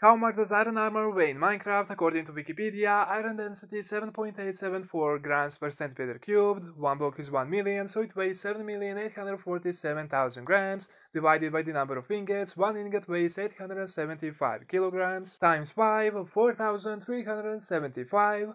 How much does iron armor weigh in Minecraft? According to Wikipedia, iron density 7.874 grams per centimeter cubed, one block is 1 million, so it weighs 7,847,000 grams, divided by the number of ingots, one ingot weighs 875 kilograms, times 5, 4,375,